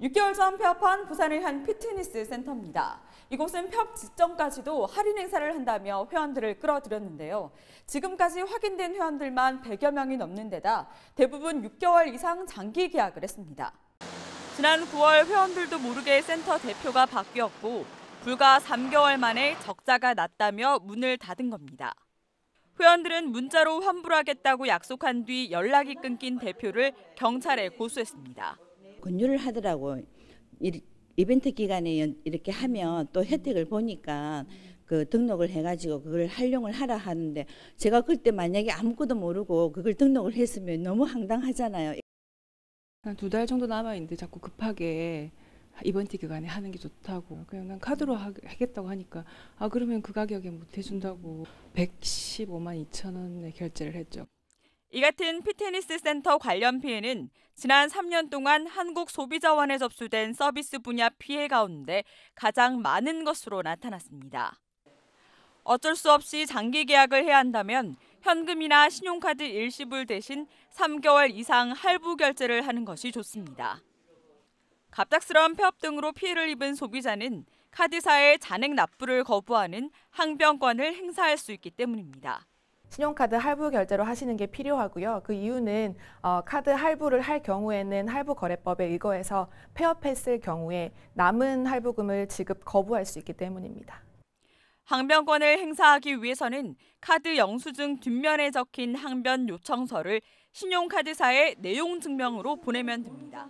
6개월 전 폐업한 부산의 한 피트니스 센터입니다. 이곳은 폐업 직전까지도 할인 행사를 한다며 회원들을 끌어들였는데요. 지금까지 확인된 회원들만 100여 명이 넘는 데다 대부분 6개월 이상 장기 계약을 했습니다. 지난 9월 회원들도 모르게 센터 대표가 바뀌었고 불과 3개월 만에 적자가 났다며 문을 닫은 겁니다. 회원들은 문자로 환불하겠다고 약속한 뒤 연락이 끊긴 대표를 경찰에 고소했습니다. 권유를 하더라고. 이벤트 기간에 이렇게 하면 또 혜택을 보니까 그 등록을 해가지고 그걸 활용을 하라 하는데 제가 그때 만약에 아무것도 모르고 그걸 등록을 했으면 너무 황당하잖아요. 한 두 달 정도 남아있는데 자꾸 급하게 이벤트 기간에 하는 게 좋다고 그냥 난 카드로 하, 겠다고 하니까 아 그러면 그 가격에 못 뭐 해준다고 115만 2천 원에 결제를 했죠. 이 같은 피트니스 센터 관련 피해는 지난 3년 동안 한국 소비자원에 접수된 서비스 분야 피해 가운데 가장 많은 것으로 나타났습니다. 어쩔 수 없이 장기 계약을 해야 한다면 현금이나 신용카드 일시불 대신 3개월 이상 할부 결제를 하는 것이 좋습니다. 갑작스러운 폐업 등으로 피해를 입은 소비자는 카드사의 잔액 납부를 거부하는 항변권을 행사할 수 있기 때문입니다. 신용카드 할부 결제로 하시는 게 필요하고요. 그 이유는 어, 카드 할부를 할 경우에는 할부 거래법에 의거해서 폐업했을 경우에 남은 할부금을 지급 거부할 수 있기 때문입니다. 항변권을 행사하기 위해서는 카드 영수증 뒷면에 적힌 항변 요청서를 신용카드사의 내용 증명으로 보내면 됩니다.